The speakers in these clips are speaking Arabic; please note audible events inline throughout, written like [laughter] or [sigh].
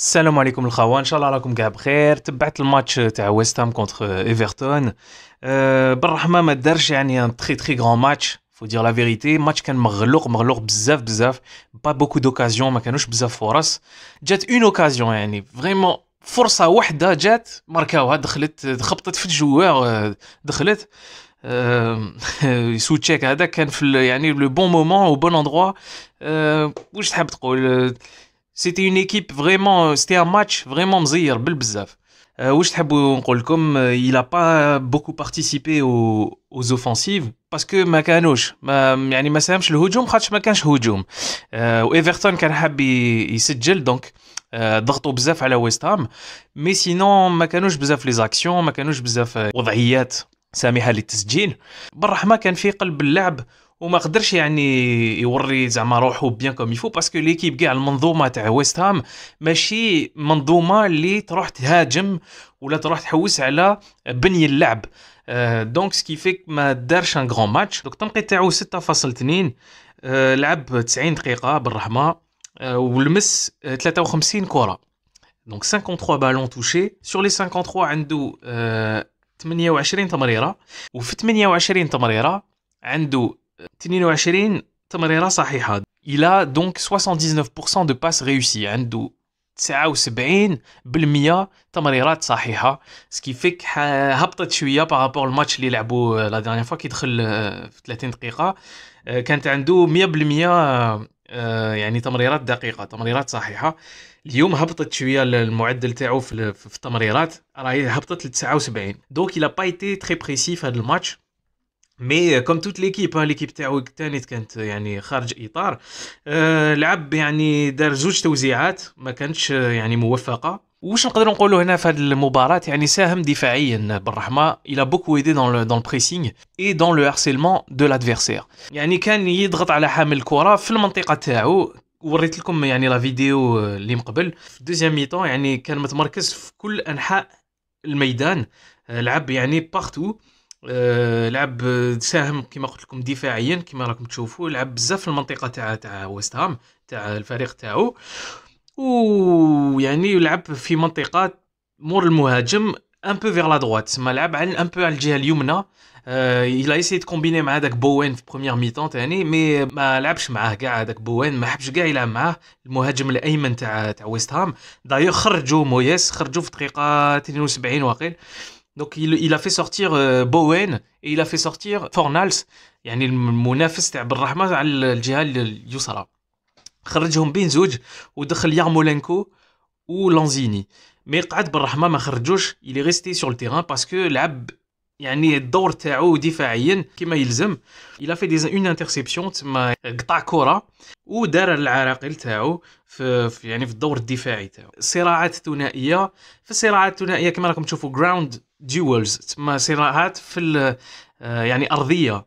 السلام عليكم الخوان ان شاء الله راكم كاع بخير تبعت الماتش تاع ويستام كونتر ايفرتون أه بالرحمه ما دارش يعني ان تري تري غران ماتش فو دير لا فيريتي ماتش كان مغلوق مغلوق بزاف بزاف با بوكو دوكازيون ما كانوش بزاف فرص جات اون اوكازيون يعني فريمون فرصه واحده جات ماركاوها دخلت خبطت في الجوار آه، دخلت تشيك آه، [laughs] هذا كان في يعني لو بون مومون او بون اندرو واش تحب تقول C'était une équipe vraiment c'était un match il a pas beaucoup participé aux, aux offensives parce que ما كانوش يعني ما ساهمش الهجوم ما كانش هجوم everton كان à يسجل دونك ضغطوا بزاف على ويست هام مي سينون ما كانوش بزاف لي ما كانوش بزاف وضعيات سامحه للتسجيل بالرحمه كان في قلب وما قدرش يعني يوري زعما روحو بيان كوم يفو باسكو ليكيب كاع المنظومه تاع ويست هام ماشي منظومه اللي تروح تهاجم ولا تروح تحوس على بني اللعب دونك سكي فيك ما دارش ان غران ماتش دونك التنقيط تاعو 6.2 euh, لعب 90 دقيقه بالرحمه euh, ولمس 53 كره دونك 53 بالون توشي سور لي 53 عنده 28 تمريره وفي 28 تمريره عنده 22 تمريره صحيحه الى دونك 79% دو باس ريوسي عنده 79% تمريرات صحيحه سكي فيك هبطت شويه بارابور الماتش اللي لعبوا لا ديرنيير فوا كيدخل في 30 دقيقه آه، كانت عنده 100% آه، يعني تمريرات دقيقه تمريرات صحيحه اليوم هبطت شويه المعدل تاعو في التمريرات راهي هبطت ل 79 دونك إلا با ايتي تخي بريسي في هذا الماتش مي كوم توت ليكيب ليكيب تاعو الثاني كانت يعني خارج اطار آه، لعب يعني دار زوج توزيعات ما كانتش آه، يعني موفقه واش نقدروا نقولوا هنا في هذه المباراه يعني ساهم دفاعيا بالرحمه الى بوكو ايدي دون دون البريسينغ اي دون لو هارسيلمون دو لادفيرسير يعني كان يضغط على حامل الكره في المنطقه تاعو وريت لكم يعني لا فيديو آه، اللي من قبل في دوزيام ميطون يعني كان متمركز في كل انحاء الميدان لعب يعني بارتو آه، لعب ساهم كما قلت لكم دفاعيا كما راكم تشوفوا لعب بزاف في المنطقه تاع تاع ويست هام تاع الفريق تاعو و يعني يلعب في منطقه مور المهاجم ان بو فيغ لا دروات تسمى لعب على ان بو على الجهه اليمنى الى ايسي كومبيني مع داك بوين في بروميير ميتون تاني مي ما لعبش معاه كاع داك بوين ما حبش كاع يلعب معاه المهاجم الايمن تاع تاع ويست هام دايو خرجوا مويس خرجوا في دقيقه 72 واقيل Donc il a fait sortir euh, Bowen et il a fait sortir Fornals. Il le a eu mon Brahman al-Jal Yusara. Khairjon Benzouda ou Dzhliar Molinko ou Lanzini. Mais quand Brahman Khairjon il est resté sur le terrain parce que l'ab يعني الدور تاعو دفاعيا كما يلزم الا في ديز اون انترسيبسيون تما قطع كره ودار العراقيل تاعو في يعني في الدور الدفاعي تاعو صراعات ثنائيه في الصراعات الثنائيه كما راكم تشوفوا جراوند ديولز تما صراعات في آه، يعني ارضيه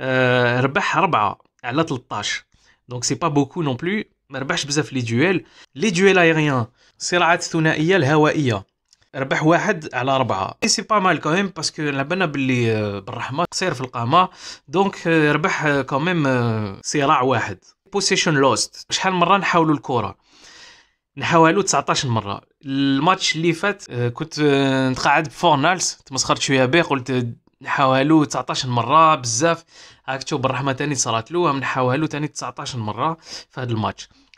آه، ربح أربعة على 13 دونك سي با بوكو نون بلو ما ربحش بزاف لي دويل لي دويل ايريان صراعات ثنائيه الهوائيه ربح واحد على اربعه سي با مال كوميم باسكو على بالنا باللي بالرحمه قصير في القامه دونك euh, ربح كوميم euh, euh, صراع واحد بوسيشن لوست شحال مره نحاولوا الكره نحاولوا 19 مره الماتش اللي فات كنت نتقاعد بفورنالز تمسخرت شويه به قلت نحاولوا 19 مره بزاف هاك تشوف بالرحمه تاني صرات له نحاولوا تاني 19 مره في هذا الماتش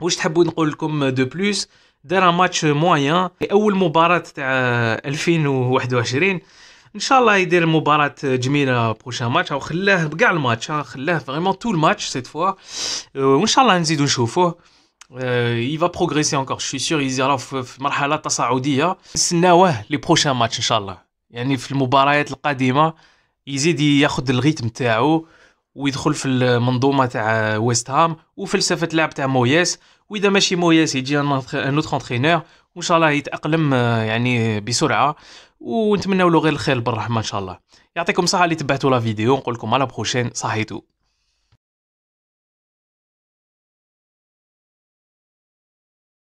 واش تحبوا نقول لكم دو بلوس دار ماتش موين في اول مباراه تاع 2021 ان شاء الله يدير مباراه جميله بروشان ماتش او خلاه بكاع الماتش آه، خلاه فريمون تو الماتش سيت فوا وان شاء الله نزيدو نشوفوه اي فا بروغريسي encore je سيغ sûr في مرحله تصاعديه نستناوه لي بروشان ماتش ان شاء الله يعني في المباريات القادمه يزيد ياخذ الريتم تاعو ويدخل في المنظومه تاع ويست هام وفلسفه اللعب تاع موياس واذا ماشي موياس يجي ان اوتر انترينور وان شاء الله يتاقلم آه، يعني بسرعه ونتمنوا له غير الخير بالرحمه ان شاء الله يعطيكم الصحه اللي تبعتوا لا فيديو نقول لكم على بروشين صحيتو